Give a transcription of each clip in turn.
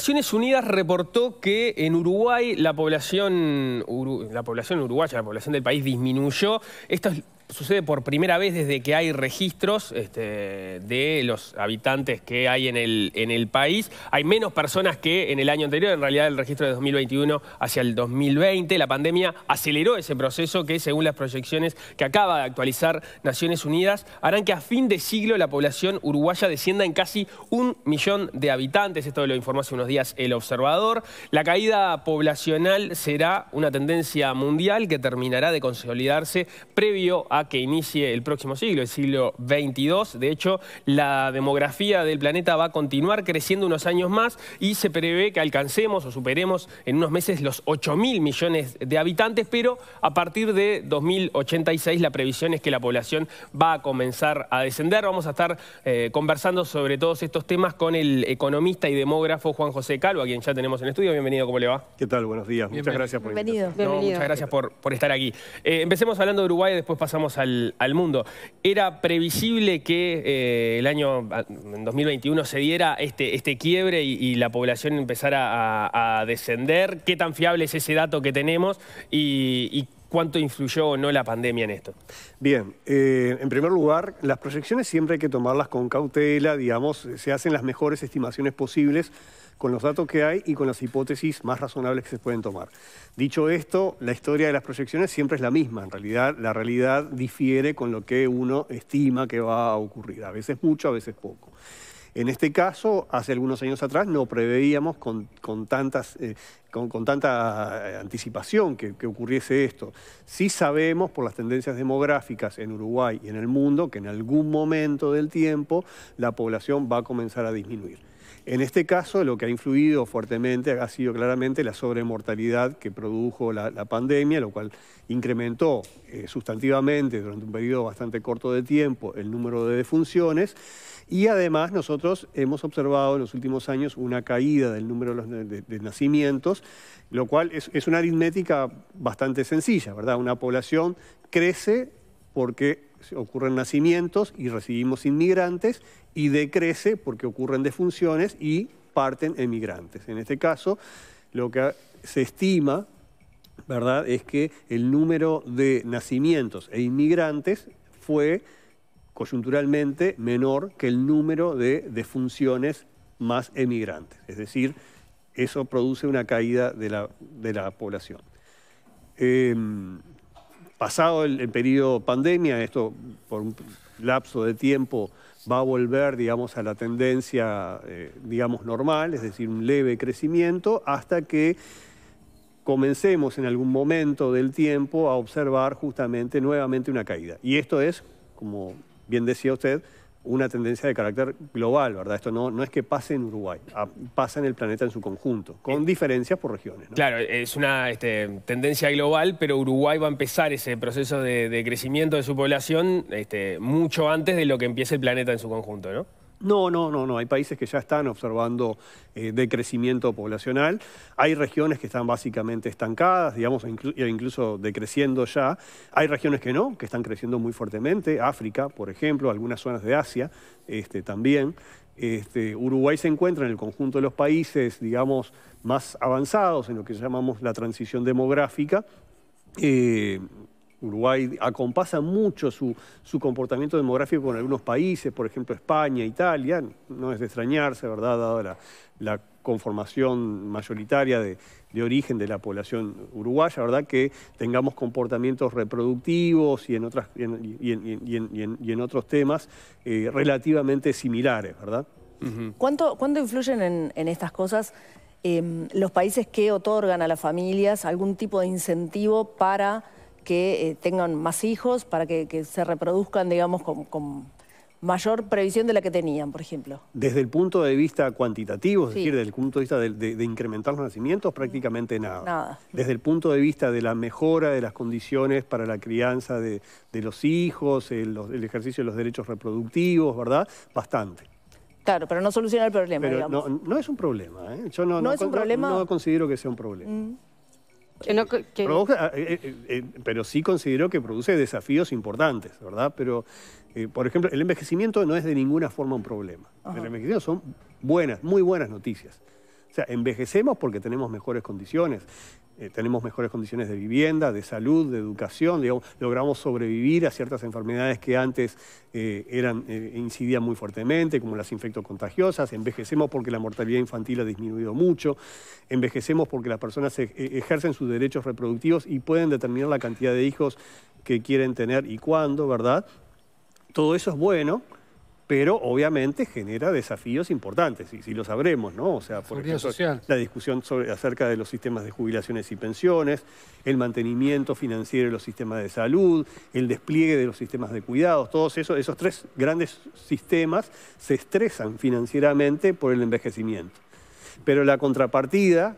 Naciones Unidas reportó que en Uruguay la población, la población uruguaya, la población del país disminuyó. Esto sucede por primera vez desde que hay registros este, de los habitantes que hay en el, en el país. Hay menos personas que en el año anterior, en realidad el registro de 2021 hacia el 2020. La pandemia aceleró ese proceso que, según las proyecciones que acaba de actualizar Naciones Unidas, harán que a fin de siglo la población uruguaya descienda en casi un millón de habitantes. Esto lo informó hace unos días el observador. La caída poblacional será una tendencia mundial que terminará de consolidarse previo a que inicie el próximo siglo, el siglo 22. De hecho, la demografía del planeta va a continuar creciendo unos años más y se prevé que alcancemos o superemos en unos meses los 8.000 millones de habitantes, pero a partir de 2086 la previsión es que la población va a comenzar a descender. Vamos a estar eh, conversando sobre todos estos temas con el economista y demógrafo Juan José Calvo, a quien ya tenemos en el estudio. Bienvenido, ¿cómo le va? ¿Qué tal? Buenos días. Muchas gracias por Bienvenido. Bienvenido. muchas gracias por, estar aquí. Eh, empecemos hablando de Uruguay, y después pasamos al, mundo. ¿Era previsible que eh, el año 2021 se diera este, este quiebre y, la población empezara a, descender? ¿Qué tan fiable es ese dato que tenemos? ¿Y, y ¿Cuánto influyó o no la pandemia en esto? Bien, eh, en primer lugar, las proyecciones siempre hay que tomarlas con cautela, digamos, se hacen las mejores estimaciones posibles con los datos que hay y con las hipótesis más razonables que se pueden tomar. Dicho esto, la historia de las proyecciones siempre es la misma. En realidad, la realidad difiere con lo que uno estima que va a ocurrir. A veces mucho, a veces poco. En este caso, hace algunos años atrás no preveíamos con, tantas, eh, con, tanta eh, anticipación que, que, ocurriese esto. Sí sabemos por las tendencias demográficas en Uruguay y en el mundo que en algún momento del tiempo la población va a comenzar a disminuir. En este caso, lo que ha influido fuertemente ha sido claramente la sobremortalidad que produjo la, pandemia, lo cual incrementó eh, sustantivamente durante un periodo bastante corto de tiempo el número de defunciones. Y además nosotros hemos observado en los últimos años una caída del número de, nacimientos, lo cual es, es una aritmética bastante sencilla, ¿verdad? Una población crece porque ocurren nacimientos y recibimos inmigrantes y decrece porque ocurren defunciones y parten emigrantes. En este caso, lo que se estima ¿verdad? es que el número de nacimientos e inmigrantes fue coyunturalmente menor que el número de defunciones más emigrantes. Es decir, eso produce una caída de la, población. Em, pasado el, periodo pandemia, esto por un lapso de tiempo va a volver, digamos, a la tendencia, eh, digamos, normal, es decir, un leve crecimiento, hasta que comencemos en algún momento del tiempo a observar justamente nuevamente una caída. Y esto es, como bien decía usted, una tendencia de carácter global, ¿verdad? Esto no, no es que pase en Uruguay, pasa en el planeta en su conjunto, con eh, diferencias por regiones. Claro, es una este, tendencia global, pero Uruguay va a empezar ese proceso de, crecimiento de su población este, mucho antes de lo que empiece el planeta en su conjunto, ¿no? No, no, no, no. Hay países que ya están observando eh, decrecimiento poblacional. Hay regiones que están básicamente estancadas, digamos, e incluso decreciendo ya. Hay regiones que no, que están creciendo muy fuertemente. África, por ejemplo, algunas zonas de Asia este, también. Este, Uruguay se encuentra en el conjunto de los países, digamos, más avanzados en lo que llamamos la transición demográfica. Eh, Uruguay acompasa mucho su, comportamiento demográfico con algunos países, por ejemplo España, Italia, no es de extrañarse, ¿verdad?, dada la, conformación mayoritaria de, origen de la población uruguaya, ¿verdad?, que tengamos comportamientos reproductivos y en, otras, y otros temas eh, relativamente similares, ¿verdad? ¿Cuánto, ¿Cuánto, influyen en estas cosas em, los países que otorgan a las familias algún tipo de incentivo para que eh, tengan más hijos, para que, se reproduzcan, digamos, con, mayor previsión de la que tenían, por ejemplo. Desde el punto de vista cuantitativo, es decir, desde el punto de vista de, incrementar los nacimientos, prácticamente mm. nada. Nada. Desde el punto de vista de la mejora de las condiciones para la crianza de, los hijos, eh, el, ejercicio de los derechos reproductivos, ¿verdad? Bastante. Claro, pero no soluciona el problema, digamos. No, es un problema. ¿eh? Yo no, considero que sea un problema. Mm. Eh, eh, eh, pero sí considero que produce desafíos importantes, ¿verdad? Pero, por ejemplo, el envejecimiento no es de ninguna forma un problema. El envejecimiento son buenas, muy buenas noticias. O sea, envejecemos porque tenemos mejores condiciones, eh, tenemos mejores condiciones de vivienda, de salud, de educación, logramos sobrevivir a ciertas enfermedades que antes eh, eran, eh, incidían muy fuertemente, como las infectocontagiosas, envejecemos porque la mortalidad infantil ha disminuido mucho, envejecemos porque las personas e-, e-, ejercen sus derechos reproductivos y pueden determinar la cantidad de hijos que quieren tener y cuándo, ¿verdad? Todo eso es bueno, pero obviamente genera desafíos importantes, y si lo sabremos, ¿no? O sea, por la discusión acerca de los sistemas de jubilaciones y pensiones, el mantenimiento financiero de los sistemas de salud, el despliegue de los sistemas de cuidados, todos esos, esos tres grandes sistemas se estresan financieramente por el envejecimiento. Pero la contrapartida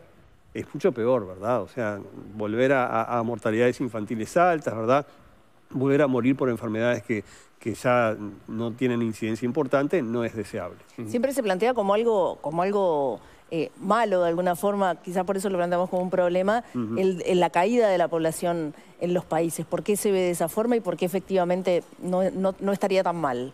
es mucho peor, ¿verdad? O sea, volver a, a mortalidades infantiles altas, ¿verdad? volver a morir por enfermedades que, que ya no tienen incidencia importante, no es deseable. Siempre se plantea como algo, como algo eh, malo de alguna forma, quizás por eso lo planteamos como un problema, la caída de la población en los países. ¿Por qué se ve de esa forma y por qué efectivamente no estaría tan mal?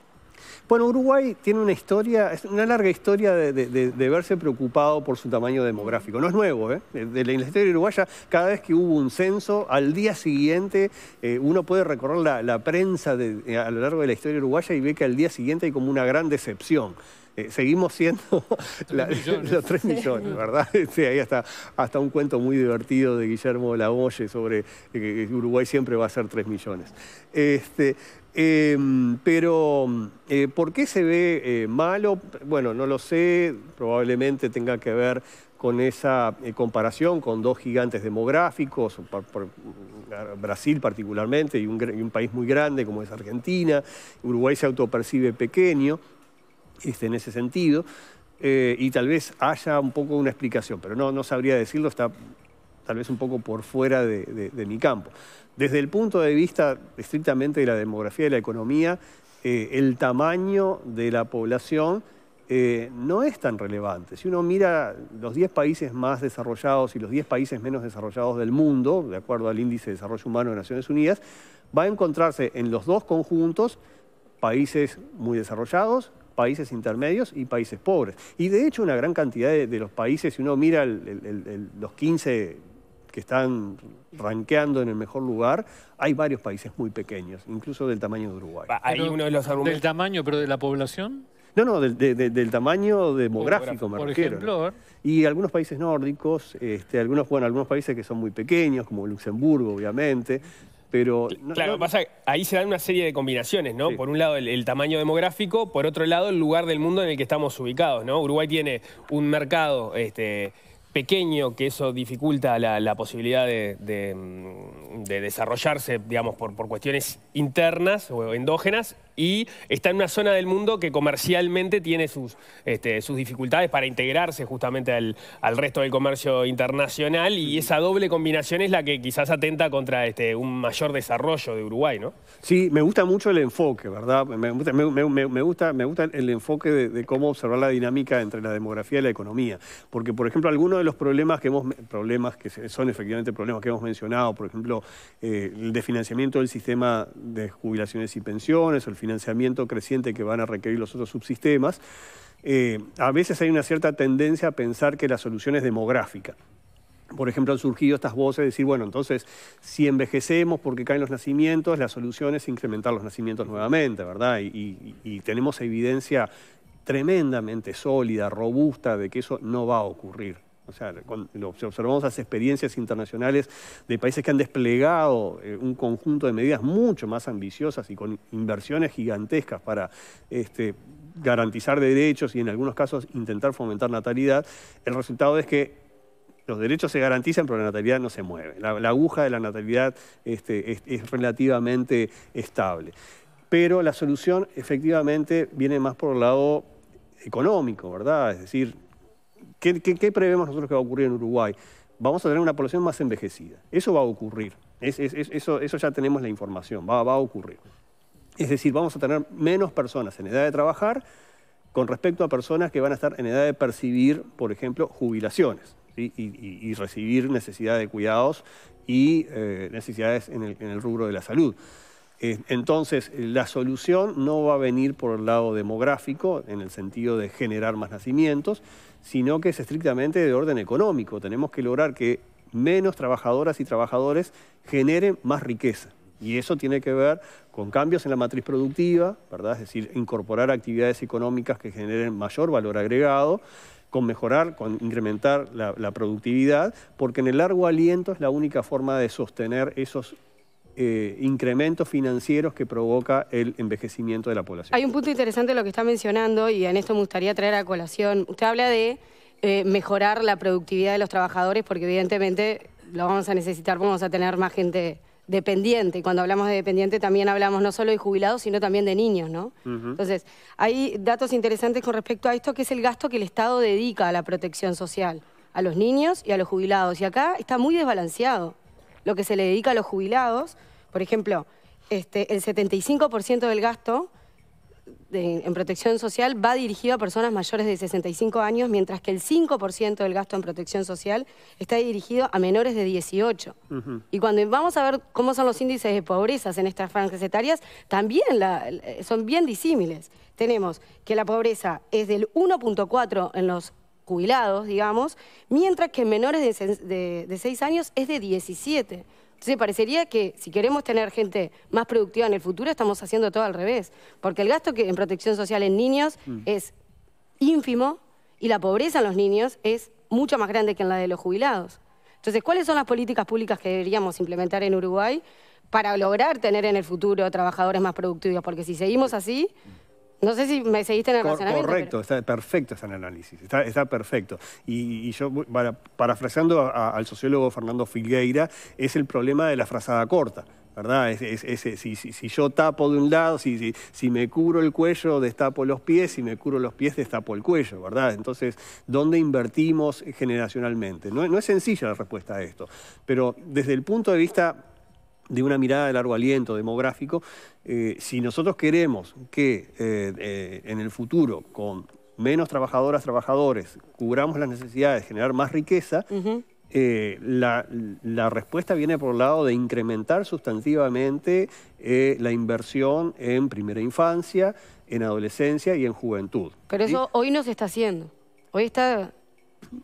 Bueno, Uruguay tiene una historia, una larga historia de, verse preocupado por su tamaño demográfico. No es nuevo, ¿eh? De la historia uruguaya, cada vez que hubo un censo, al día siguiente eh, uno puede recorrer la, prensa a lo largo de la historia uruguaya y ve que al día siguiente hay como una gran decepción. Eh, seguimos siendo los 3 millones, ¿verdad? Sí, ahí está hasta un cuento muy divertido de Guillermo Lavolle sobre eh, que Uruguay siempre va a ser 3 millones. Este, em, pero, eh, ¿por qué se ve malo? Bueno, no lo sé, probablemente tenga que ver con esa comparación con dos gigantes demográficos, por, mm, Brasil particularmente, y un, y un, país muy grande como es Argentina. Uruguay se autopercibe pequeño, este, en ese sentido. Eh, y tal vez haya un poco una explicación, pero no, no sabría decirlo, está tal vez un poco por fuera de, mi campo. Desde el punto de vista estrictamente de la demografía y la economía, eh, el tamaño de la población eh, no es tan relevante. Si uno mira los 10 países más desarrollados y los 10 países menos desarrollados del mundo, de acuerdo al índice de desarrollo humano de Naciones Unidas, va a encontrarse en los dos conjuntos países muy desarrollados países intermedios y países pobres. Y de hecho una gran cantidad de, los países, si uno mira los 15 que están ranqueando en el mejor lugar, hay varios países muy pequeños, incluso del tamaño de Uruguay. ¿Del tamaño, pero de la población? No, no, del, tamaño demográfico, me Por ejemplo, Y algunos países nórdicos, este, algunos, algunos países que son muy pequeños, como Luxemburgo, obviamente, pero claro, pasa, ahí se dan una serie de combinaciones, ¿no? Por un lado el, tamaño demográfico, por otro lado el lugar del mundo en el que estamos ubicados, ¿no? Uruguay tiene un mercado este, pequeño que eso dificulta la, posibilidad mm, de, desarrollarse, digamos, por cuestiones internas o endógenas y está en una zona del mundo que comercialmente tiene sus, este, sus dificultades para integrarse justamente al, resto del comercio internacional y esa doble combinación es la que quizás atenta contra este, un mayor desarrollo de Uruguay, ¿no? Sí, me gusta mucho el enfoque, ¿verdad? Me gusta, me, gusta, el enfoque de, cómo observar la dinámica entre la demografía y la economía. Porque, por ejemplo, algunos de los problemas que hemos, problemas que son efectivamente problemas que hemos mencionado, por ejemplo, eh, el desfinanciamiento del sistema de jubilaciones y pensiones, financiamiento creciente que van a requerir los otros subsistemas, eh, a veces hay una cierta tendencia a pensar que la solución es demográfica. Por ejemplo, han surgido estas voces de decir, bueno, entonces, si envejecemos porque caen los nacimientos, la solución es incrementar los nacimientos nuevamente, ¿verdad? y tenemos evidencia tremendamente sólida, robusta, de que eso no va a ocurrir. O sea, si observamos las experiencias internacionales de países que han desplegado eh, un conjunto de medidas mucho más ambiciosas y con inversiones gigantescas para este, garantizar derechos y en algunos casos intentar fomentar natalidad, el resultado es que los derechos se garantizan, pero la natalidad no se mueve. La, aguja de la natalidad este, es, es, relativamente estable. Pero la solución efectivamente viene más por el lado económico, ¿verdad? Es decir, ¿Qué, prevemos nosotros que va a ocurrir en Uruguay? Vamos a tener una población más envejecida. Eso va a ocurrir. eso, ya tenemos la información, va, a ocurrir. Es decir, vamos a tener menos personas en edad de trabajar con respecto a personas que van a estar en edad de percibir, por ejemplo, jubilaciones y, recibir necesidad de cuidados y eh, necesidades en el, rubro de la salud. Eh, entonces, la solución no va a venir por el lado demográfico, en el sentido de generar más nacimientos, sino que es estrictamente de orden económico. Tenemos que lograr que menos trabajadoras y trabajadores generen más riqueza. Y eso tiene que ver con cambios en la matriz productiva, ¿verdad? Es decir, incorporar actividades económicas que generen mayor valor agregado, con mejorar, con incrementar la, la productividad, porque en el largo aliento es la única forma de sostener esos eh, incrementos financieros que provoca el envejecimiento de la población. Hay un punto interesante lo que está mencionando y en esto me gustaría traer a colación. Usted habla de eh, mejorar la productividad de los trabajadores porque evidentemente lo vamos a necesitar, vamos a tener más gente dependiente. Y cuando hablamos de dependiente también hablamos no solo de jubilados, sino también de niños, ¿no? Entonces, hay datos interesantes con respecto a esto, que es el gasto que el Estado dedica a la protección social, a los niños y a los jubilados. Y acá está muy desbalanceado lo que se le dedica a los jubilados por ejemplo, este, el 75% del gasto en protección social va dirigido a personas mayores de 65 años, mientras que el 5% del gasto en protección social está dirigido a menores de 18. Y cuando vamos a ver cómo son los índices de pobreza en estas franjas etarias, también eh, son bien disímiles. Tenemos que la pobreza es del 1.4 en los jubilados, digamos, mientras que en menores de 6 años es de 17. Entonces parecería que si queremos tener gente más productiva en el futuro, estamos haciendo todo al revés. Porque el gasto en protección social en niños mm. es ínfimo y la pobreza en los niños es mucho más grande que en la de los jubilados. Entonces, ¿cuáles son las políticas públicas que deberíamos implementar en Uruguay para lograr tener en el futuro trabajadores más productivos? Porque si seguimos así, no sé si me seguiste en el Correcto, está perfecto está el análisis, está, perfecto. Y, yo, para, parafraseando al sociólogo Fernando Figueira, es el problema de la frazada corta. ¿verdad? si, yo tapo de un lado, si, me cubro el cuello, destapo los pies, si me cubro los pies, destapo el cuello, ¿verdad? Entonces, ¿dónde invertimos generacionalmente? no es sencilla la respuesta a esto, pero desde el punto de vista de una mirada de largo aliento demográfico, eh, si nosotros queremos que eh, eh, en el futuro, con menos trabajadoras, trabajadores, cubramos las necesidades, generar más riqueza, la, respuesta viene por el lado de incrementar sustantivamente la inversión en primera infancia, en adolescencia y en juventud. Pero eso hoy no se está haciendo. Hoy está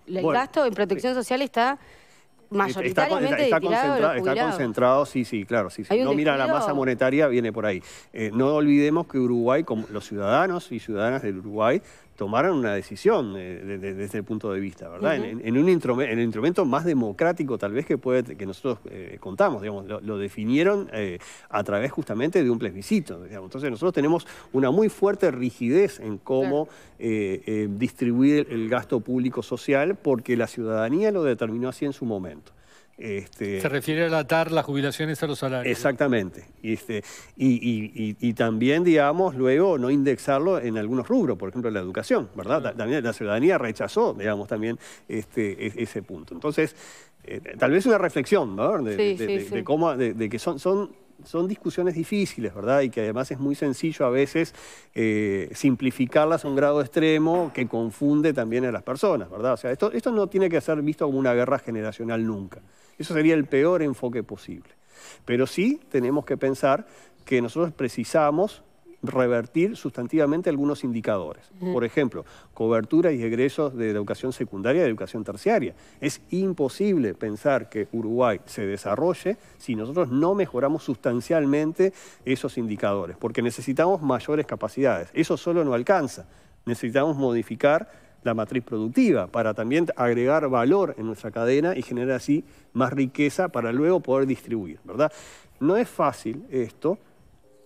el gasto en protección social está está, concentrado, sí, sí, claro. Sí, No mira la masa monetaria, viene por ahí. Eh, no olvidemos que Uruguay, como los ciudadanos y ciudadanas del Uruguay, tomaron una decisión eh, desde, el este punto de vista, ¿verdad? en, en, un el instrumento más democrático tal vez que puede que nosotros eh, contamos, digamos, lo, definieron eh, a través justamente de un plebiscito. Entonces nosotros tenemos una muy fuerte rigidez en cómo distribuir el gasto público social porque la ciudadanía lo determinó así en su momento. Este, Se refiere a atar las jubilaciones a los salarios. Exactamente. Y, este, y, también, digamos, luego no indexarlo en algunos rubros, por ejemplo, la educación, ¿verdad? También la ciudadanía rechazó, digamos, también este, e, ese punto. Entonces, eh, tal vez una reflexión, ¿verdad? De, de cómo, de, que son, son son discusiones difíciles, ¿verdad? Y que además es muy sencillo a veces eh, simplificarlas a un grado extremo que confunde también a las personas, ¿verdad? O sea, esto, esto no tiene que ser visto como una guerra generacional nunca. Eso sería el peor enfoque posible. Pero sí tenemos que pensar que nosotros precisamos revertir sustantivamente algunos indicadores. Por ejemplo, cobertura y egresos de educación secundaria y de educación terciaria. Es imposible pensar que Uruguay se desarrolle si nosotros no mejoramos sustancialmente esos indicadores, porque necesitamos mayores capacidades. Eso solo no alcanza. Necesitamos modificar la matriz productiva, para también agregar valor en nuestra cadena y generar así más riqueza para luego poder distribuir, ¿verdad? No es fácil esto,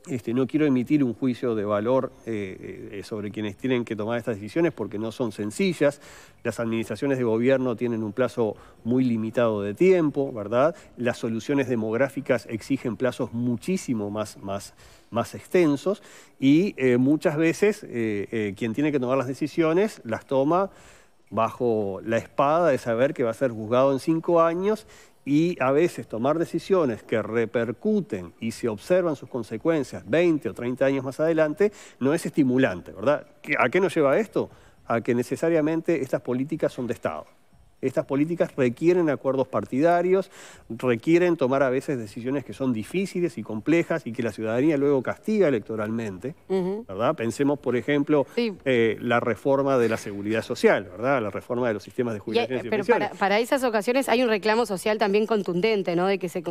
este, no quiero emitir un juicio de valor eh, eh, eh, sobre quienes tienen que tomar estas decisiones porque no son sencillas. Las administraciones de gobierno tienen un plazo muy limitado de tiempo, ¿verdad? Las soluciones demográficas exigen plazos muchísimo más, más, más extensos y muchas veces quien tiene que tomar las decisiones las toma bajo la espada de saber que va a ser juzgado en cinco años y a veces tomar decisiones que repercuten y se observan sus consecuencias 20 o 30 años más adelante, no es estimulante, ¿verdad? ¿A qué nos lleva esto? A que necesariamente estas políticas son de Estado. Estas políticas requieren acuerdos partidarios, requieren tomar a veces decisiones que son difíciles y complejas y que la ciudadanía luego castiga electoralmente, ¿verdad? Pensemos, por ejemplo, eh, la reforma de la seguridad social, ¿verdad? La reforma de los sistemas de jubilaciones y, Pero para, esas ocasiones hay un reclamo social también contundente, ¿no? De que se,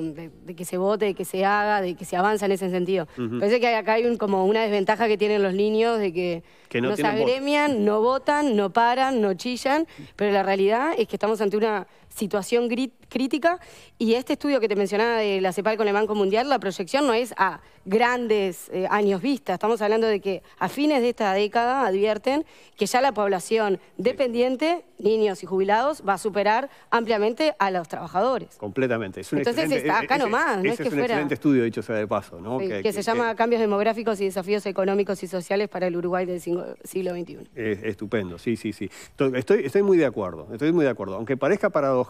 vote, de que se haga, de que se avanza en ese sentido. Parece que acá hay como una desventaja que tienen los niños de que, no, se agremian, no votan, no paran, no chillan, pero la realidad es que estamos ante una situación crítica y este estudio que te mencionaba de la CEPAL con el Banco Mundial, la proyección no es a grandes eh, años vista, estamos hablando de que a fines de esta década advierten que ya la población dependiente, niños y jubilados, va a superar ampliamente a los trabajadores. Completamente. Entonces está acá e-, e-, nomás, no es, que un excelente estudio, dicho sea de paso. que, se llama Cambios Demográficos y Desafíos Económicos y Sociales para el Uruguay del siglo XXI. estupendo, sí, sí, sí. Estoy, estoy muy de acuerdo, estoy muy de acuerdo. Aunque parezca paradójico,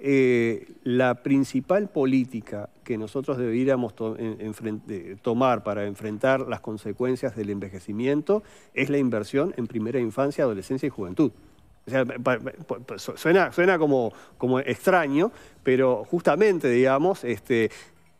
eh, la principal política que nosotros debiéramos tomar para enfrentar las consecuencias del envejecimiento es la inversión en primera infancia, adolescencia y juventud. O sea, suena, suena como, como extraño, pero justamente, digamos, este,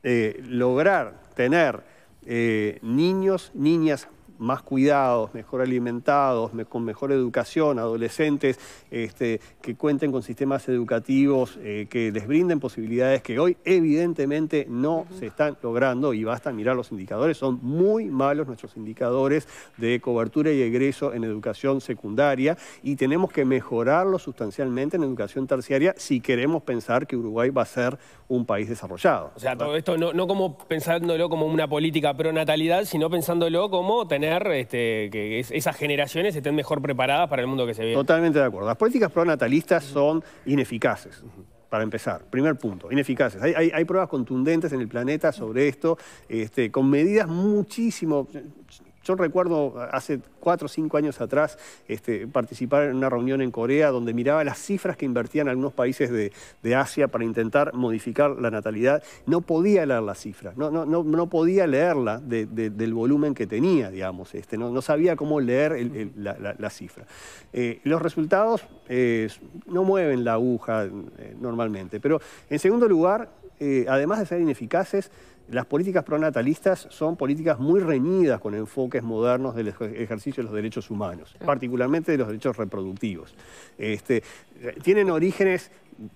eh, lograr tener eh, niños, niñas más cuidados, mejor alimentados, con mejor educación, adolescentes este, que cuenten con sistemas educativos eh, que les brinden posibilidades que hoy evidentemente no se están logrando y basta mirar los indicadores, son muy malos nuestros indicadores de cobertura y egreso en educación secundaria y tenemos que mejorarlo sustancialmente en educación terciaria si queremos pensar que Uruguay va a ser un país desarrollado. O sea, todo esto no, como pensándolo como una política pronatalidad sino pensándolo como tener este, que esas generaciones estén mejor preparadas para el mundo que se ve Totalmente de acuerdo. Las políticas pronatalistas son ineficaces. Para empezar, primer punto, ineficaces. Hay, pruebas contundentes en el planeta sobre esto, este, con medidas muchísimo, yo recuerdo eh, hace cuatro o cinco años atrás este, participar en una reunión en Corea donde miraba las cifras que invertían algunos países de, Asia para intentar modificar la natalidad. No podía leer las cifras, no, no, podía leerla del volumen que tenía, digamos. Este, no, sabía cómo leer la, cifra. Eh, los resultados eh, no mueven la aguja normalmente, pero en segundo lugar, además de ser ineficaces, las políticas pronatalistas son políticas muy reñidas con enfoques modernos del ejercicio de los derechos humanos, particularmente de los derechos reproductivos. Este, tienen orígenes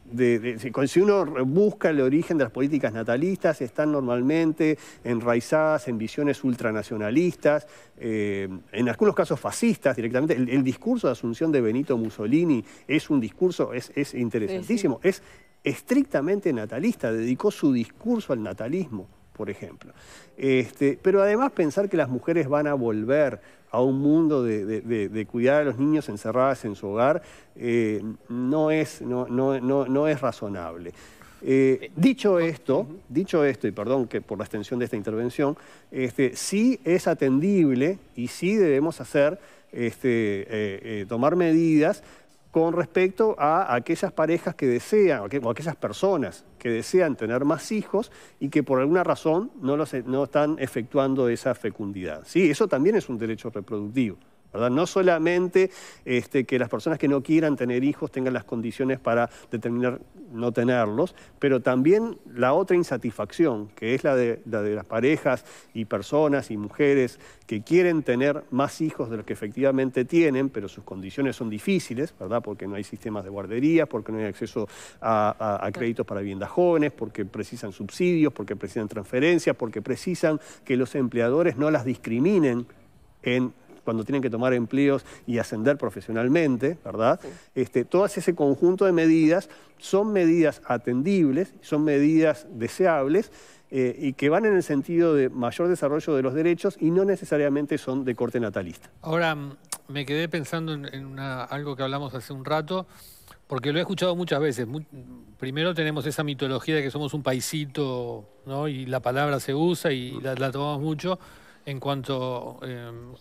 de, si uno busca el origen de las políticas natalistas, están normalmente enraizadas en visiones ultranacionalistas, eh, en algunos casos fascistas directamente. El, discurso de asunción de Benito Mussolini es un discurso, es, interesantísimo, es estrictamente natalista, dedicó su discurso al natalismo por ejemplo. Este, pero además pensar que las mujeres van a volver a un mundo de, de, cuidar a los niños encerradas en su hogar eh, no, es, no, no, no, es razonable. Eh, dicho esto, dicho esto, y perdón que por la extensión de esta intervención, este, sí es atendible y sí debemos hacer, este, eh, tomar medidas con respecto a aquellas parejas que desean, o aquellas personas que desean tener más hijos y que por alguna razón no, no están efectuando esa fecundidad. ¿sí? Eso también es un derecho reproductivo. No solamente este, que las personas que no quieran tener hijos tengan las condiciones para determinar no tenerlos, pero también la otra insatisfacción, que es la de, las parejas y personas y mujeres que quieren tener más hijos de los que efectivamente tienen, pero sus condiciones son difíciles, ¿verdad? Porque no hay sistemas de guarderías, porque no hay acceso a, a créditos para viviendas jóvenes, porque precisan subsidios, porque precisan transferencias, porque precisan que los empleadores no las discriminen en cuando tienen que tomar empleos y ascender profesionalmente, ¿verdad? Este, todas ese conjunto de medidas son medidas atendibles, son medidas deseables eh, y que van en el sentido de mayor desarrollo de los derechos y no necesariamente son de corte natalista. Ahora, mm, me quedé pensando en, algo que hablamos hace un rato, porque lo he escuchado muchas veces. primero tenemos esa mitología de que somos un paisito, ¿no? Y la palabra se usa y la, tomamos mucho en cuanto... Em,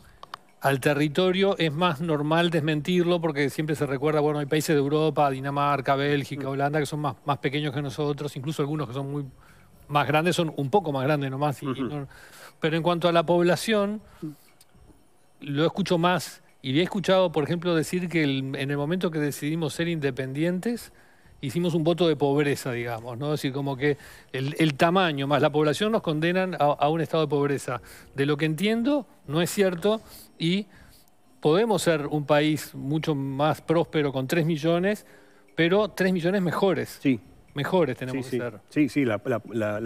al territorio es más normal desmentirlo porque siempre se recuerda, bueno, hay países de Europa, Dinamarca, Bélgica, mm. Holanda, que son más, pequeños que nosotros, incluso algunos que son muy más grandes, son un poco más grandes nomás. pero en cuanto a la población, lo escucho más y he escuchado, por ejemplo, decir que en el momento que decidimos ser independientes, hicimos un voto de pobreza, digamos, ¿no? Es decir, como que el, tamaño más la población nos condenan a, un estado de pobreza. De lo que entiendo, no es cierto y podemos ser un país mucho más próspero con 3 millones, pero 3 millones mejores. Sí. Mejores tenemos que ser. Sí, sí, la,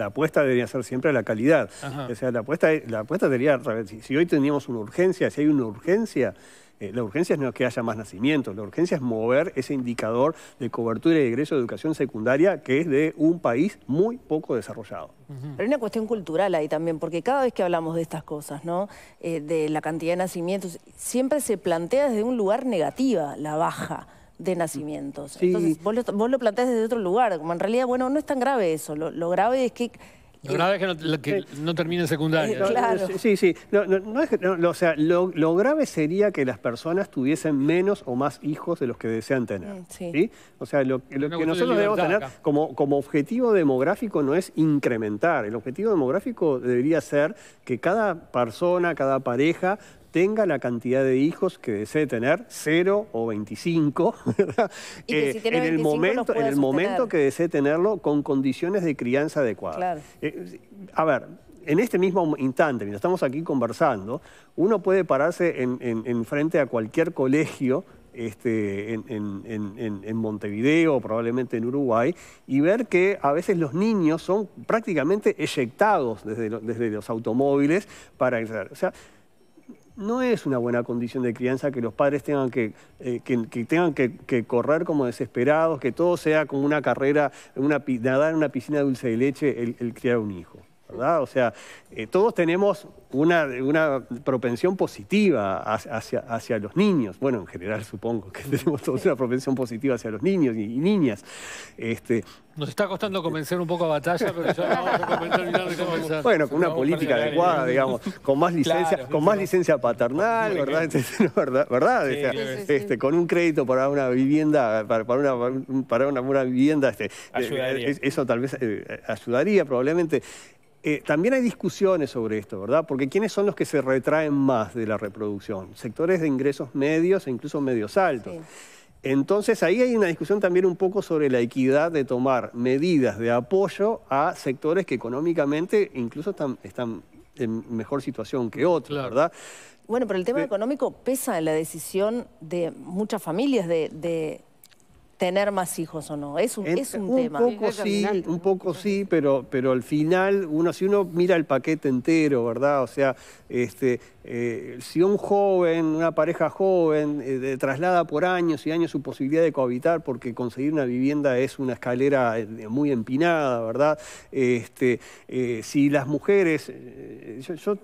apuesta debería ser siempre la calidad. O sea, la apuesta, la apuesta debería, si hoy teníamos una urgencia, si hay una urgencia, eh, la urgencia no es que haya más nacimientos, la urgencia es mover ese indicador de cobertura y ingreso de educación secundaria que es de un país muy poco desarrollado. Pero hay una cuestión cultural ahí también, porque cada vez que hablamos de estas cosas, ¿no? Eh, de la cantidad de nacimientos, siempre se plantea desde un lugar negativa la baja de nacimientos. Entonces, vos lo, planteas desde otro lugar, como en realidad, bueno, no es tan grave eso, lo grave es que lo grave es que no, termine en secundaria. Eh, claro. Sí, sí. o sea, lo, grave sería que las personas tuviesen menos o más hijos de los que desean tener. Mm, sí. O sea, lo, que nosotros debemos tener como, como objetivo demográfico no es incrementar. El objetivo demográfico debería ser que cada persona, cada pareja tenga la cantidad de hijos que desee tener, 0 o 25, eh, en el momento, en el momento que desee tenerlo con condiciones de crianza adecuadas. Eh, a ver, en este mismo instante, mientras estamos aquí conversando, uno puede pararse en, frente a cualquier colegio este, en, en, en, Montevideo, probablemente en Uruguay, y ver que a veces los niños son prácticamente eyectados desde, desde los automóviles para... O sea, no es una buena condición de crianza que los padres tengan que, eh, que, tengan que, correr como desesperados, que todo sea como una carrera, una, nadar en una piscina de dulce de leche el, el criar un hijo. O sea, eh, todos tenemos una, una propensión positiva hacia, hacia, los niños. Bueno, en general supongo que tenemos todos una propensión positiva hacia los niños y, niñas. Este, Nos está costando convencer un poco a batalla, pero ya vamos a terminar de Bueno, con una política adecuada, digamos, con más licencia, con más licencia paternal, este, ¿verdad? ¿Verdad? Este, con un crédito para una vivienda, para, una, para una, vivienda, este, eh, eso tal vez eh, ayudaría probablemente. Eh, también hay discusiones sobre esto, ¿verdad? Porque ¿quiénes son los que se retraen más de la reproducción? Sectores de ingresos medios e incluso medios altos. Entonces ahí hay una discusión también un poco sobre la equidad de tomar medidas de apoyo a sectores que económicamente incluso están, en mejor situación que otros, ¿verdad? Bueno, pero el tema eh, económico pesa en la decisión de muchas familias de tener más hijos o no. Es un, un, tema. Poco sí, un poco sí, pero, pero al final, uno, si uno mira el paquete entero, ¿verdad? O sea, este, eh, si un joven, una pareja joven, eh, traslada por años y años su posibilidad de cohabitar, porque conseguir una vivienda es una escalera eh, muy empinada, ¿verdad? Este, si las mujeres, yo,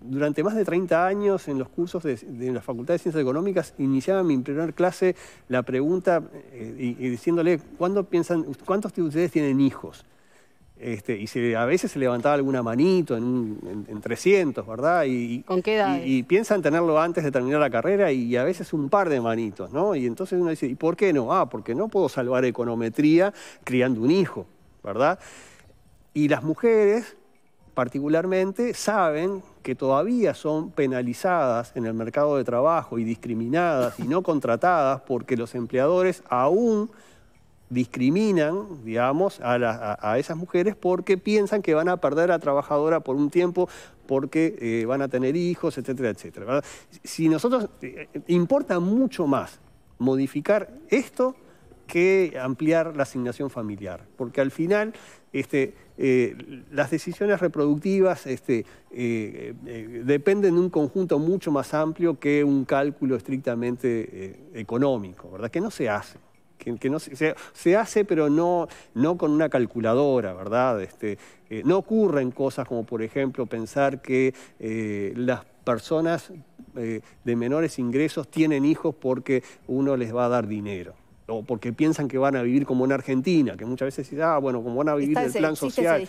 durante más de 30 años en los cursos de, de la Facultad de Ciencias Económicas iniciaba mi primer clase la pregunta y, diciéndole, ¿cuándo piensan, ¿cuántos de ustedes tienen hijos? Este, y a veces se levantaba alguna manito en, 300, ¿verdad? Y, ¿Con qué Y, piensan tenerlo antes de terminar la carrera y, y, a veces un par de manitos, ¿no? Y entonces uno dice, ¿y por qué no? Ah, porque no puedo salvar econometría criando un hijo, ¿verdad? Y las mujeres particularmente saben que todavía son penalizadas en el mercado de trabajo y discriminadas y no contratadas porque los empleadores aún discriminan, digamos, a, esas mujeres porque piensan que van a perder a trabajadora por un tiempo, porque eh, van a tener hijos, etcétera, etcétera. Si nosotros, eh, importa mucho más modificar esto que ampliar la asignación familiar, porque al final este, eh, las decisiones reproductivas este, eh, eh, dependen de un conjunto mucho más amplio que un cálculo estrictamente económico, ¿verdad? Que no se hace. Que, no se, hace, pero no, con una calculadora, ¿verdad? Este, no ocurren cosas como, por ejemplo, pensar que las personas de menores ingresos tienen hijos porque uno les va a dar dinero o porque piensan que van a vivir como en Argentina, que muchas veces dicen, ah, bueno, como van a vivir en plan social.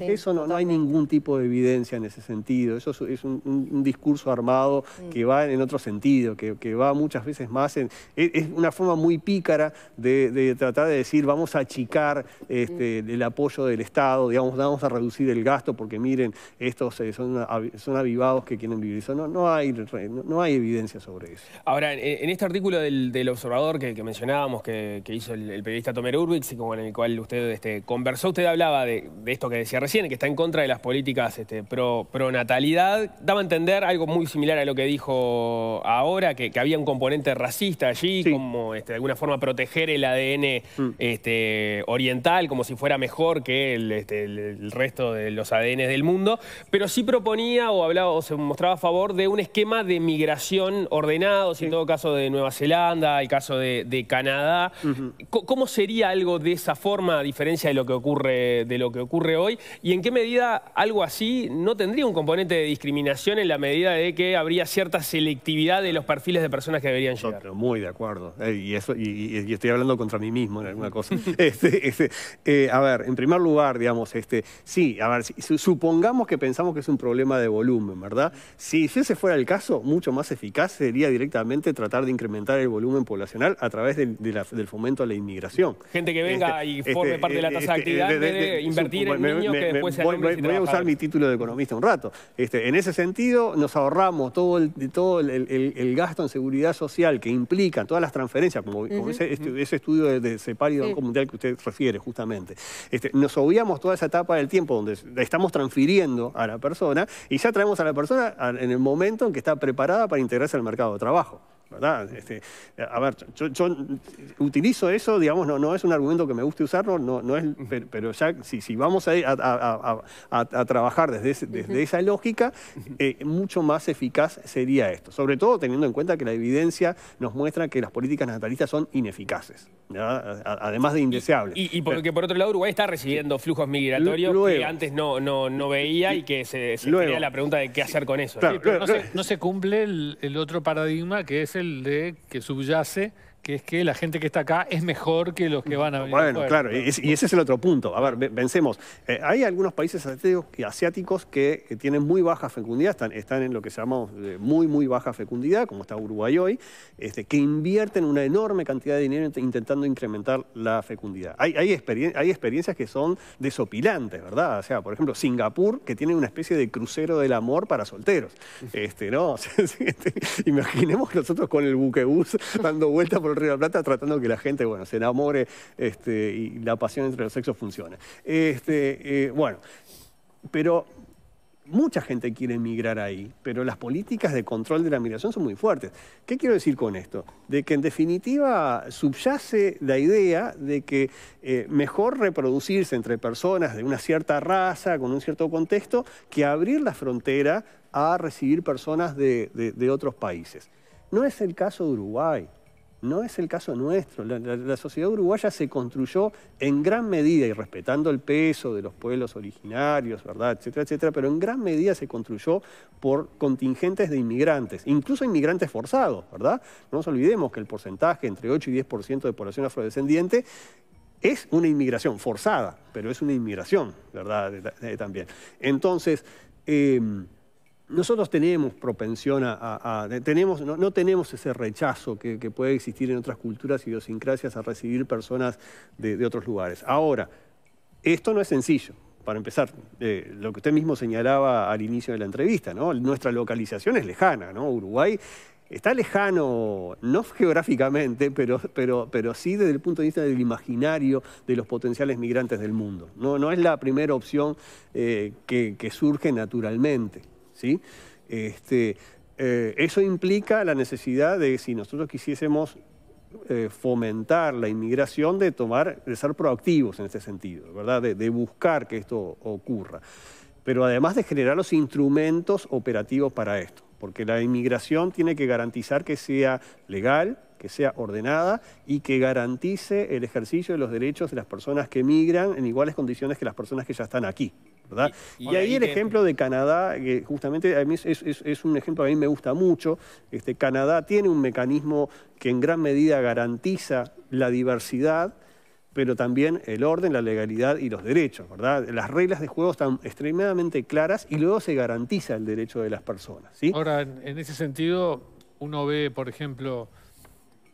eso no, hay ningún tipo de evidencia en ese sentido. Eso es, un, discurso armado mm. que va en otro sentido, que, va muchas veces más en. E, es, una forma muy pícara de, tratar de decir, vamos a achicar este, mm. el apoyo del Estado, digamos, vamos a reducir el gasto, porque miren, estos eh, son, son avivados que quieren vivir. Eso no, no, hay, no, hay evidencia sobre eso. Ahora, en, este artículo del, Observador que, que mencionábamos, que, hizo el, periodista Tomer y con el cual usted este, conversó, usted hablaba de, esto que decía recién, que está en contra de las políticas este, pro, natalidad. Daba a entender algo muy similar a lo que dijo ahora, que, había un componente racista allí, como este, de alguna forma proteger el ADN mm. este, oriental, como si fuera mejor que el, resto de los ADN del mundo, pero sí proponía o hablaba o se mostraba a favor de un esquema de migración ordenado, sin en todo caso de Nueva Zelanda, el caso de Canadá ¿Cómo sería algo de esa forma a diferencia de lo, que ocurre, de lo que ocurre hoy? ¿Y en qué medida algo así no tendría un componente de discriminación en la medida de que habría cierta selectividad de los perfiles de personas que deberían llegar? muy de acuerdo. Eh, y, estoy hablando contra mí mismo en alguna cosa. Este, este, eh, a ver, en primer lugar, digamos, este, sí, a ver, supongamos que pensamos que es un problema de volumen, ¿verdad? Si, ese fuera el caso, mucho más eficaz sería directamente tratar de incrementar el volumen poblacional a través del de del fomento a la inmigración. Gente que venga y este, forme parte de la este, tasa de este, actividad, de, invertir en niños que después se Voy, voy, voy a usar mi título de economista un rato. en ese sentido, nos ahorramos todo, el, gasto en seguridad social que implica todas las transferencias, como, ese, estudio de, de y Mundial que usted refiere justamente. nos obviamos toda esa etapa del tiempo donde estamos transfiriendo a la persona y ya traemos a la persona en el momento en que está preparada para integrarse al mercado de trabajo. ¿verdad? Este, a ver, yo, utilizo eso, digamos, no, no es un argumento que me guste usarlo, no, no es, pero, ya si, vamos a, a, trabajar desde, desde esa lógica, eh, mucho más eficaz sería esto. Sobre todo teniendo en cuenta que la evidencia nos muestra que las políticas natalistas son ineficaces, además de indeseables. Y, porque por otro lado Uruguay está recibiendo flujos migratorios que antes no, veía y que se, se la pregunta de qué hacer con eso. no, se, cumple el otro paradigma que es el de que subyace es que la gente que está acá es mejor que los que van a venir. Bueno, claro, y, ese es el otro punto. A ver, vencemos. Eh, hay algunos países asiáticos que, tienen muy baja fecundidad, están, en lo que llamamos eh, muy, muy baja fecundidad, como está Uruguay hoy, este, que invierten una enorme cantidad de dinero intentando incrementar la fecundidad. Hay, hay, experiencias que son desopilantes, ¿verdad? O sea, por ejemplo, Singapur, que tiene una especie de crucero del amor para solteros. Este, ¿no? Este, imaginemos nosotros con el buquebús dando vuelta por el Río de la Plata tratando que la gente, bueno, se enamore este, y la pasión entre los sexos funcione. Este, eh, bueno, pero mucha gente quiere emigrar ahí, pero las políticas de control de la migración son muy fuertes. ¿Qué quiero decir con esto? De que en definitiva subyace la idea de que eh, mejor reproducirse entre personas de una cierta raza, con un cierto contexto, que abrir la frontera a recibir personas de otros países. No es el caso de Uruguay. No es el caso nuestro. La, sociedad uruguaya se construyó en gran medida, y respetando el peso de los pueblos originarios, ¿verdad? etcétera, etcétera, pero en gran medida se construyó por contingentes de inmigrantes, incluso inmigrantes forzados, ¿verdad? No nos olvidemos que el porcentaje entre 8 y 10% de población afrodescendiente es una inmigración forzada, pero es una inmigración, ¿verdad? También. Entonces, em, nosotros tenemos propensión a... tenemos, no, tenemos ese rechazo que, puede existir en otras culturas y idiosincrasias a recibir personas de, otros lugares. Ahora, esto no es sencillo para empezar, eh, lo que usted mismo señalaba al inicio de la entrevista, Nuestra localización es lejana, ¿no? Uruguay está lejano, no geográficamente, pero, pero, pero sí desde el punto de vista del imaginario de los potenciales migrantes del mundo. No, no es la primera opción eh, que surge naturalmente. Este, eh, eso implica la necesidad de, si nosotros quisiésemos eh, fomentar la inmigración, de tomar, de ser proactivos en este sentido, ¿verdad? De, de, buscar que esto ocurra. Pero además de generar los instrumentos operativos para esto, porque la inmigración tiene que garantizar que sea legal, que sea ordenada y que garantice el ejercicio de los derechos de las personas que migran en iguales condiciones que las personas que ya están aquí. Y, ahí el ejemplo de Canadá, que justamente a mí es, un ejemplo que a mí me gusta mucho. Este, Canadá tiene un mecanismo que en gran medida garantiza la diversidad, pero también el orden, la legalidad y los derechos, ¿verdad? Las reglas de juego están extremadamente claras y luego se garantiza el derecho de las personas, Ahora, en ese sentido, uno ve, por ejemplo,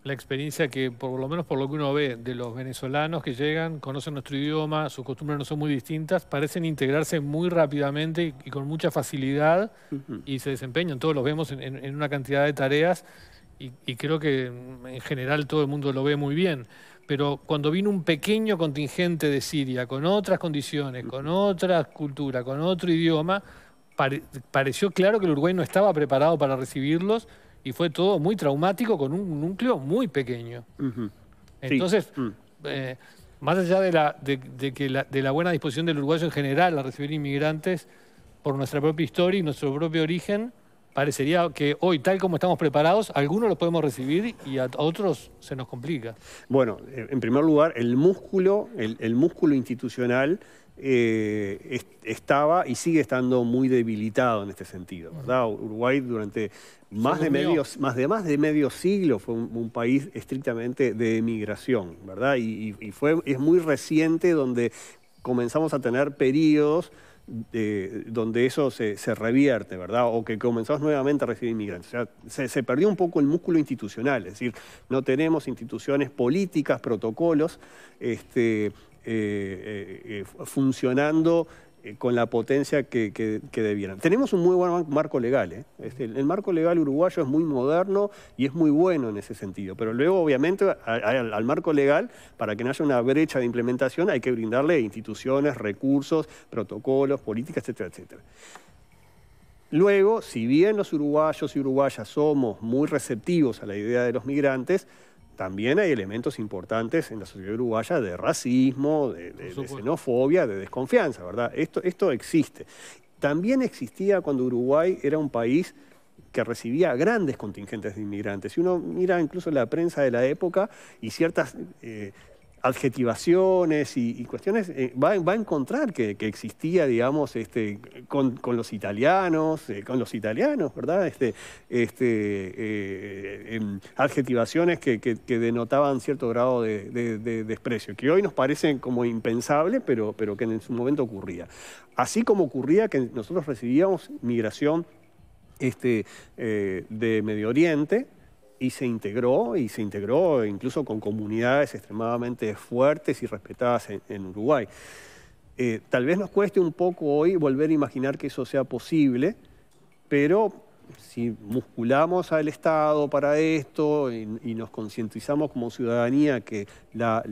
la experiencia que, por lo menos por lo que uno ve de los venezolanos que llegan, conocen nuestro idioma, sus costumbres no son muy distintas, parecen integrarse muy rápidamente y, con mucha facilidad y se desempeñan. Todos los vemos en, una cantidad de tareas y, creo que mm, en general todo el mundo lo ve muy bien. Pero cuando vino un pequeño contingente de Siria con otras condiciones, con otra cultura, con otro idioma, pareció claro que el Uruguay no estaba preparado para recibirlos y fue todo muy traumático con un núcleo muy pequeño. Entonces, mm. eh, más allá de la, de, que de la buena disposición del uruguayo en general a recibir inmigrantes por nuestra propia historia y nuestro propio origen, parecería que hoy, tal como estamos preparados, algunos los podemos recibir y a otros se nos complica. Bueno, eh, en primer lugar, el músculo, el músculo institucional eh, estaba y sigue estando muy debilitado en este sentido, Uruguay durante más de, medio, más, de, más de medio siglo fue un, país estrictamente de emigración, ¿verdad? Y, fue, es muy reciente donde comenzamos a tener periodos donde eso se, revierte, ¿verdad? O que comenzamos nuevamente a recibir inmigrantes. se, se, perdió un poco el músculo institucional, es decir, no tenemos instituciones políticas, protocolos este, eh, eh, eh, funcionando con la potencia que, debieran. Tenemos un muy buen marco legal. Este, el marco legal uruguayo es muy moderno y es muy bueno en ese sentido. Pero luego, obviamente, al marco legal, para que no haya una brecha de implementación, hay que brindarle instituciones, recursos, protocolos, políticas, etcétera, etcétera. Luego, si bien los uruguayos y uruguayas somos muy receptivos a la idea de los migrantes, también hay elementos importantes en la sociedad uruguaya de racismo, de, xenofobia, de desconfianza, ¿verdad? Esto, esto existe. También existía cuando Uruguay era un país que recibía grandes contingentes de inmigrantes. Si uno mira incluso la prensa de la época y ciertas eh, adjetivaciones y, cuestiones, eh, va, a encontrar que, existía, digamos, este, con, los italianos, eh, con los italianos, ¿verdad? Este, este, eh, em, adjetivaciones que, denotaban cierto grado de, desprecio, que hoy nos parecen como impensable, pero, pero que en su momento ocurría. Así como ocurría que nosotros recibíamos migración este, de Medio Oriente, y se integró, y se integró incluso con comunidades extremadamente fuertes y respetadas en, Uruguay. Eh, tal vez nos cueste un poco hoy volver a imaginar que eso sea posible, pero si musculamos al Estado para esto y, nos concientizamos como ciudadanía que la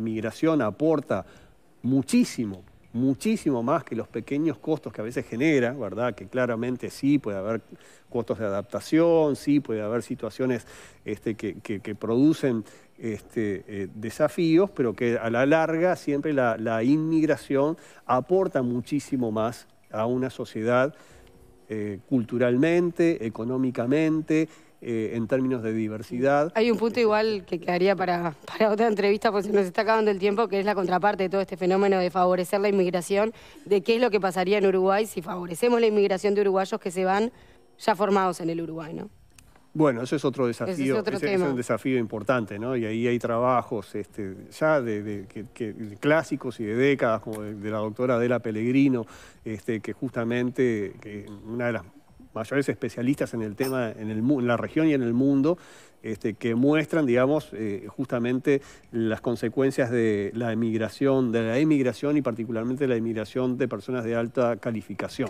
migración aporta muchísimo muchísimo más que los pequeños costos que a veces genera, ¿verdad? Que claramente sí puede haber costos de adaptación, sí puede haber situaciones este, que, producen este, eh, desafíos, pero que a la larga siempre la, inmigración aporta muchísimo más a una sociedad eh, culturalmente, económicamente, eh, en términos de diversidad. Hay un punto igual que quedaría para, otra entrevista, porque se nos está acabando el tiempo, que es la contraparte de todo este fenómeno de favorecer la inmigración, de qué es lo que pasaría en Uruguay si favorecemos la inmigración de uruguayos que se van ya formados en el Uruguay, Bueno, eso es otro desafío, es, otro es, un desafío importante, ¿no? Y ahí hay trabajos este, ya de, clásicos y de décadas, como de, la doctora Adela Pellegrino, este, que justamente una de las mayores especialistas en el tema en, la región y en el mundo este, que muestran, digamos, eh, justamente las consecuencias de la emigración, de la emigración y particularmente la emigración de personas de alta calificación.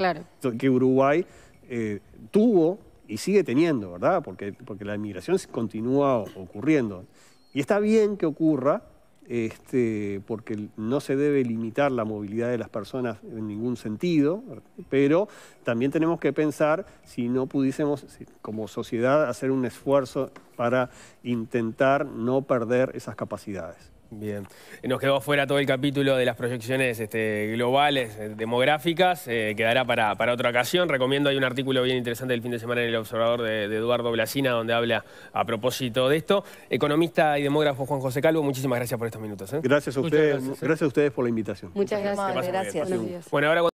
Que Uruguay eh, tuvo y sigue teniendo, ¿verdad? Porque, porque la emigración continúa ocurriendo. Y está bien que ocurra, este, porque no se debe limitar la movilidad de las personas en ningún sentido, pero también tenemos que pensar si no pudiésemos como sociedad hacer un esfuerzo para intentar no perder esas capacidades. Bien. Nos quedó fuera todo el capítulo de las proyecciones este, globales, eh, demográficas. Eh, quedará para, otra ocasión. Recomiendo, hay un artículo bien interesante del fin de semana en El Observador de, Eduardo Blasina, donde habla a propósito de esto. Economista y demógrafo Juan José Calvo, muchísimas gracias por estos minutos. ¿eh? Gracias a ustedes. Gracias, a ustedes por la invitación. Muchas gracias. gracias. gracias. Bueno, ahora